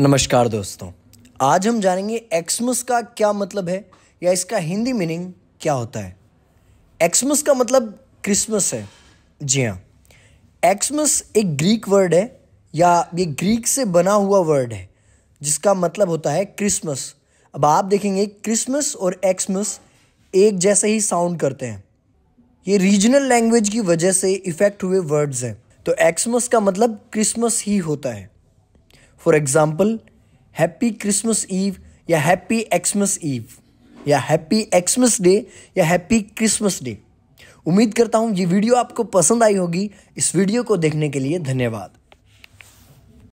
नमस्कार दोस्तों आज हम जानेंगे एक्समस का क्या मतलब है या इसका हिंदी मीनिंग क्या होता है एक्समस का मतलब क्रिसमस है जी हाँ एक्समस एक ग्रीक वर्ड है या ये ग्रीक से बना हुआ वर्ड है जिसका मतलब होता है क्रिसमस अब आप देखेंगे क्रिसमस और एक्समस एक जैसे ही साउंड करते हैं ये रीजनल लैंग्वेज की वजह से इफ़ेक्ट हुए वर्ड्स हैं तो एक्समस का मतलब क्रिसमस ही होता है for example happy Christmas eve या हैप्पी एक्समस ईव या हैप्पी एक्समस डे या हैप्पी क्रिसमस डे उम्मीद करता हूँ ये वीडियो आपको पसंद आई होगी इस वीडियो को देखने के लिए धन्यवाद